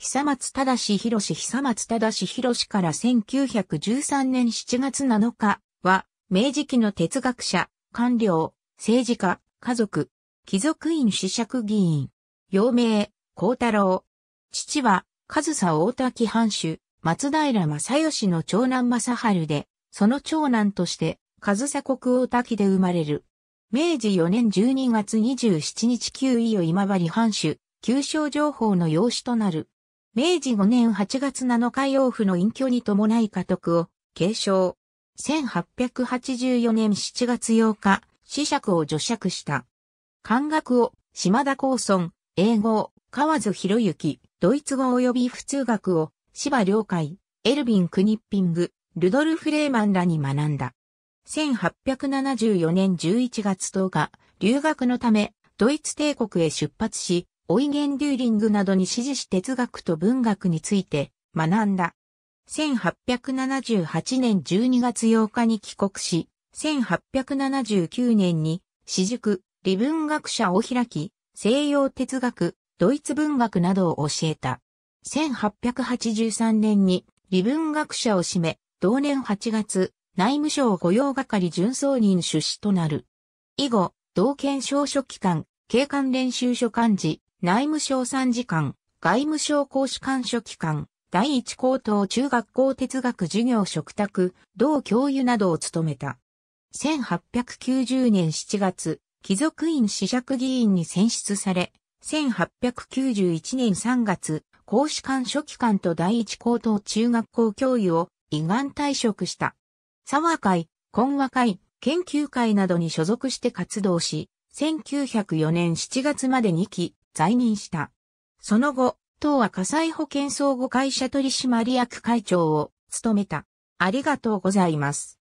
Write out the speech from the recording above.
久松忠史博久松忠史博から1913年7月7日は、明治期の哲学者、官僚、政治家、家族、貴族院子爵議員、陽明、幸太郎。父は、上総大滝藩主、松平正義の長男正春で、その長男として、上総国大滝で生まれる。明治4年12月27日旧位を今治藩主、旧省情報の養子となる。明治5年8月7日養父の隠居に伴い家督を継承。1884年7月8日、死者を除爵した。漢学を島田高村、英語を河津博之、ドイツ語及び普通学を芝良海、エルビン・クニッピング、ルドルフ・レーマンらに学んだ。1874年11月10日、留学のため、ドイツ帝国へ出発し、オイゲン・デューリングなどに支持し哲学と文学について学んだ。1878年12月8日に帰国し、1879年に私塾、理文学者を開き、西洋哲学、ドイツ文学などを教えた。1883年に理文学者を占め、同年8月、内務省御用係準送人出資となる。以後、同県省書機関、警官練習所幹事、内務省参事官、外務省公使官書記官、第一高等中学校哲学授業食卓、同教諭などを務めた。1890年7月、貴族院試爵議員に選出され、1891年3月、公使館書記官と第一高等中学校教諭を依願退職した。沢会、懇和会、研究会などに所属して活動し、1904年7月まで2期、在任した。その後、党は火災保険相互会社取締役会長を務めた。ありがとうございます。